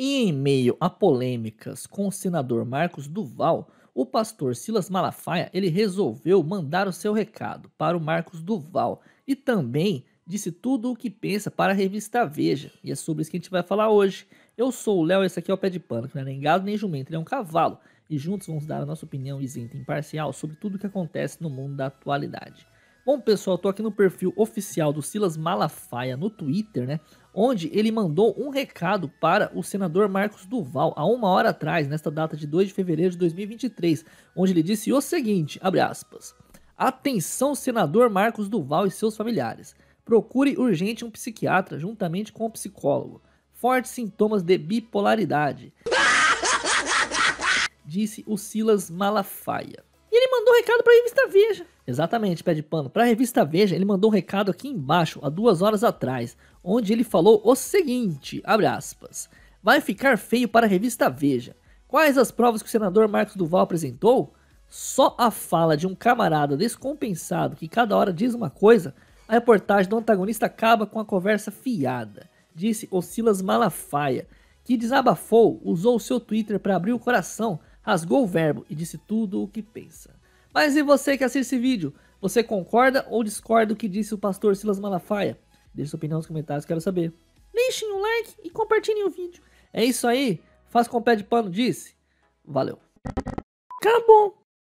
E em meio a polêmicas com o senador Marcos Duval, o pastor Silas Malafaia ele resolveu mandar o seu recado para o Marcos Duval e também disse tudo o que pensa para a revista Veja. E é sobre isso que a gente vai falar hoje. Eu sou o Léo, esse aqui é o Pé de Pano, que não é nem gado nem jumento, ele é um cavalo. E juntos vamos dar a nossa opinião isenta e imparcial sobre tudo o que acontece no mundo da atualidade. Bom, pessoal, estou tô aqui no perfil oficial do Silas Malafaia no Twitter, né? Onde ele mandou um recado para o senador Marcos Duval há uma hora atrás, nesta data de 2 de fevereiro de 2023, onde ele disse o seguinte: abre aspas. Atenção, senador Marcos Duval e seus familiares. Procure urgente um psiquiatra juntamente com o um psicólogo. Fortes sintomas de bipolaridade. Disse o Silas Malafaia mandou um recado para a revista Veja. Exatamente, pé de pano. Para a revista Veja, ele mandou um recado aqui embaixo, há duas horas atrás, onde ele falou o seguinte: abre aspas. Vai ficar feio para a revista Veja. Quais as provas que o senador Marcos Duval apresentou? Só a fala de um camarada descompensado que cada hora diz uma coisa, a reportagem do antagonista acaba com a conversa fiada, disse o Silas Malafaia, que desabafou, usou o seu Twitter para abrir o coração rasgou o verbo e disse tudo o que pensa. Mas e você que assiste esse vídeo? Você concorda ou discorda do que disse o pastor Silas Malafaia? Deixe sua opinião nos comentários, quero saber. Deixem um like e compartilhem o vídeo. É isso aí, faz com o pé de pano, disse. Valeu. Acabou.